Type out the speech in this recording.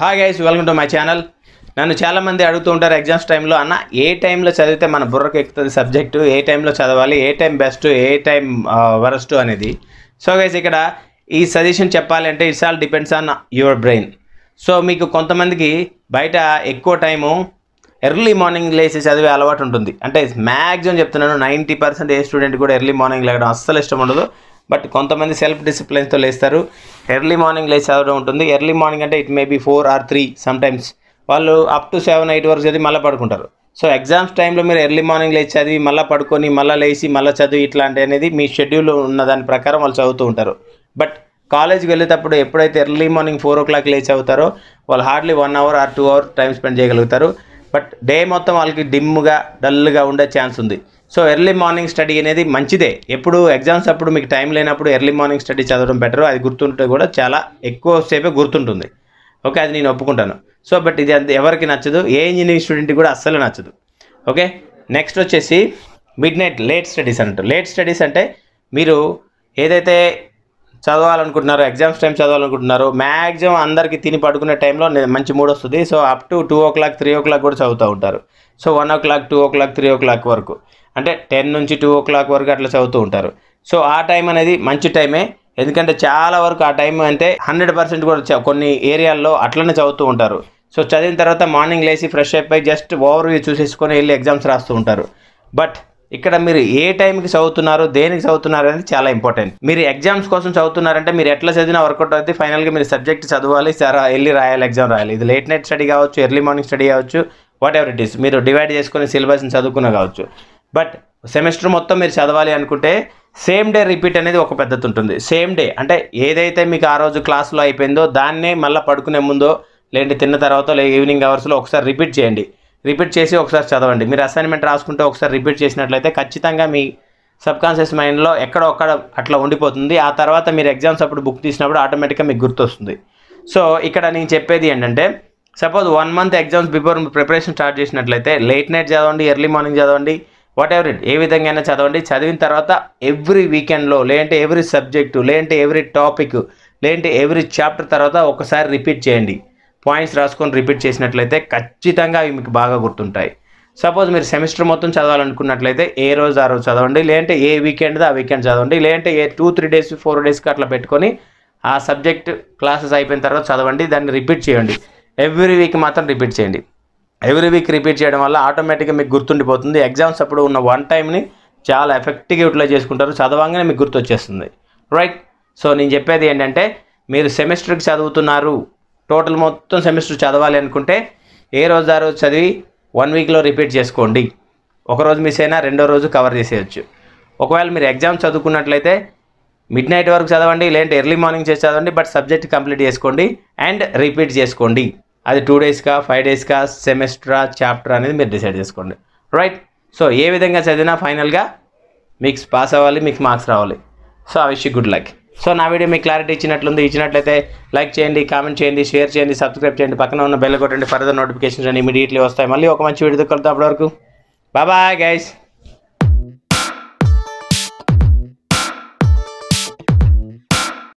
hi guys welcome to my channel నన్ను చాలామంది అడుగుతూ ఉంటారు ఎగ్జామ్స్ టైంలో అన్న ఏ టైంలో చదివితే మన బుర్రకు ఎక్కుతుంది సబ్జెక్టు ఏ టైంలో చదవాలి ఏ టైం బెస్ట్ ఏ టైం వరస్ట్ అనేది సో గైస్ ఇక్కడ ఈ సజెషన్ చెప్పాలంటే it's all depends on your brain so మీకు కొంతమందికి బయట ఎక్కువ టైము ఎర్లీ మార్నింగ్ లేచి చదివే అలవాటు ఉంటుంది అంటే మ్యాక్సిమం చెప్తున్నాను నైంటీ పర్సెంట్ ఏ స్టూడెంట్ కూడా ఎర్లీ మార్నింగ్ లేవడం అస్సలు ఇష్టం ఉండదు బట్ కొంతమంది సెల్ఫ్ డిసిప్లిన్తో లేస్తారు ఎర్లీ మార్నింగ్ లేచి చదవడం ఉంటుంది ఎర్లీ మార్నింగ్ అంటే it may be four or three sometimes వాళ్ళు అప్ టు సెవెన్ ఎయిట్ వరకు చదివి మళ్ళీ పడుకుంటారు సో ఎగ్జామ్స్ టైంలో మీరు ఎర్లీ మార్నింగ్ లేచి చదివి మళ్ళీ పడుకొని మళ్ళీ లేచి మళ్ళీ చదివి ఇట్లాంటి అనేది మీ షెడ్యూల్ ఉన్న దాని ప్రకారం వాళ్ళు చదువుతూ ఉంటారు బట్ కాలేజ్కి వెళ్ళేటప్పుడు ఎప్పుడైతే early morning four o'clock లేచి అవుతారో వాళ్ళు hardly one hour or two hour time spend చేయగలుగుతారు బట్ డే మొత్తం వాళ్ళకి డిమ్గా డల్గా ఉండే ఛాన్స్ ఉంది సో ఎర్లీ మార్నింగ్ స్టడీ అనేది మంచిదే ఎప్పుడు ఎగ్జామ్స్ అప్పుడు మీకు టైం లేనప్పుడు ఎర్లీ మార్నింగ్ స్టడీ చదవడం బెటర్ అది గుర్తుంటే కూడా చాలా ఎక్కువ సేపే గుర్తుంటుంది ఓకే అది నేను ఒప్పుకుంటాను సో బట్ ఇది అంత ఎవరికి నచ్చదు ఏ ఇంజనీరింగ్ స్టూడెంట్కి కూడా అస్సలు నచ్చదు ఓకే నెక్స్ట్ వచ్చేసి మిడ్ నైట్ లేట్ స్టడీస్ అంటారు లేట్ స్టడీస్ అంటే మీరు ఏదైతే చదవాలనుకుంటున్నారు ఎగ్జామ్స్ టైం చదవాలనుకుంటున్నారు మ్యాక్సిమం అందరికీ తిని పడుకునే టైంలో మంచి మూడ్ వస్తుంది so up to two o'clock three o'clock కూడా చదువుతూ ఉంటారు so one o'clock two o'clock three o'clock వరకు అంటే టెన్ నుంచి టూ ఓ క్లాక్ వరకు అట్లా చదువుతూ ఉంటారు సో ఆ టైం అనేది మంచి టైమే ఎందుకంటే చాలా వరకు ఆ టైం అంటే హండ్రెడ్ పర్సెంట్ కూడా కొన్ని ఏరియాల్లో అట్లనే చదువుతూ ఉంటారు సో చదివిన తర్వాత మార్నింగ్ లేచి ఫ్రెష్ అయిపోయి జస్ట్ ఓవర్ వ్యూ చూసేసుకొని వెళ్ళి ఎగ్జామ్స్ రాస్తూ ఉంటారు బట్ ఇక్కడ మీరు ఏ టైంకి చదువుతున్నారు దేనికి చదువుతున్నారు అనేది చాలా ఇంపార్టెంట్ మీరు ఎగ్జామ్స్ కోసం చదువుతున్నారంటే మీరు ఎట్లా చదివినా వర్కౌట్ అవుతుంది ఫైనల్గా మీరు సబ్జెక్ట్ చదవాలి సార్ వెళ్ళి రాయాలి ఎగ్జామ్ రాయాలి ఇది లేట్ నైట్ స్టడీ కావచ్చు ఎర్లీ మార్నింగ్ స్టడీ కావచ్చు వాట్ ఎవర్ ఇట్ ఈస్ మీరు డివైడ్ చేసుకుని సిలబస్ని చదువుకున్న కావచ్చు బట్ సెమిస్టర్ మొత్తం మీరు చదవాలి అనుకుంటే సేమ్ డే రిపీట్ అనేది ఒక పెద్దది ఉంటుంది సేమ్ డే అంటే ఏదైతే మీకు ఆ రోజు క్లాస్లో అయిపోయిందో దాన్నే మళ్ళీ పడుకునే ముందో లేదంటే తిన్న తర్వాత ఈవినింగ్ అవర్స్లో ఒకసారి రిపీట్ చేయండి రిపీట్ చేసి ఒకసారి చదవండి మీరు అసైన్మెంట్ రాసుకుంటే ఒకసారి రిపీట్ చేసినట్లయితే ఖచ్చితంగా మీ సబ్కాన్షియస్ మైండ్లో ఎక్కడ ఒక్కడ అట్లా ఉండిపోతుంది ఆ తర్వాత మీరు ఎగ్జామ్స్ అప్పుడు బుక్ తీసినప్పుడు ఆటోమేటిక్గా మీకు గుర్తొస్తుంది సో ఇక్కడ నేను చెప్పేది ఏంటంటే suppose one month exams before preparation start చేసినట్లయితే లేట్ నైట్ చదవండి ఎర్లీ మార్నింగ్ చదవండి వాట్ ఎవర్ ఇట్ ఏ విధంగా అయినా చదవండి చదివిన తర్వాత ఎవ్రీ వీకెండ్లో లేదంటే ఎవ్రీ సబ్జెక్టు లేదంటే ఎవ్రీ టాపిక్ లేదంటే ఎవ్రీ చాప్టర్ తర్వాత ఒకసారి రిపీట్ చేయండి పాయింట్స్ రాసుకొని రిపీట్ చేసినట్లయితే ఖచ్చితంగా అవి మీకు బాగా గుర్తుంటాయి సపోజ్ మీరు సెమిస్టర్ మొత్తం చదవాలనుకున్నట్లయితే ఏ రోజు ఆ రోజు చదవండి లేదంటే ఏ వీకెండ్ ఆ వీకెండ్ చదవండి లేదంటే ఏ టూ త్రీ డేస్ ఫోర్ డేస్కి అట్లా పెట్టుకొని ఆ సబ్జెక్ట్ క్లాసెస్ అయిపోయిన తర్వాత చదవండి దాన్ని రిపీట్ చేయండి ఎవ్రీ వీక్ మాత్రం రిపీట్ చేయండి ఎవ్రీ వీక్ రిపీట్ చేయడం వల్ల ఆటోమేటిక్గా మీకు గుర్తుండిపోతుంది ఎగ్జామ్స్ అప్పుడు ఉన్న వన్ టైంని చాలా ఎఫెక్టివ్గా యూటిలైజ్ చేసుకుంటారు చదవంగానే మీకు గుర్తొచ్చేస్తుంది రైట్ సో నేను చెప్పేది ఏంటంటే మీరు సెమిస్టర్కి చదువుతున్నారు టోటల్ మొత్తం సెమిస్టర్ చదవాలి అనుకుంటే ఏ రోజు ఆ రోజు చదివి వన్ వీక్లో రిపీట్ చేసుకోండి ఒకరోజు మిస్ అయినా రెండో రోజు కవర్ చేసేయచ్చు ఒకవేళ మీరు ఎగ్జామ్ చదువుకున్నట్లయితే మిడ్ నైట్ వరకు చదవండి లేదంటే ఎర్లీ మార్నింగ్ చేసి చదవండి బట్ సబ్జెక్ట్ కంప్లీట్ చేసుకోండి అండ్ రిపీట్ చేసుకోండి అది టూ డేస్కా ఫైవ్ డేస్కా సెమిస్టరా చాప్టర్ అనేది మీరు డిసైడ్ చేసుకోండి రైట్ సో ఏ విధంగా చదివినా ఫైనల్గా మీకు పాస్ అవ్వాలి మీకు మార్క్స్ రావాలి so I wish good luck so నా వీడియో మీకు క్లారిటీ ఇచ్చినట్లుంది ఇచ్చినట్లయితే లైక్ చేయండి కామెంట్ చేయండి షేర్ చేయండి సబ్స్క్రైబ్ చేయండి పక్కన ఉన్న బెల్ కొట్టండి ఫర్దర్ నోటిఫికేషన్స్ అని ఇమీడియట్లీ వస్తాయి మళ్ళీ ఒక మంచి వీడియో కలుద్దాం అప్పటివరకు బాబాయ్ గైస్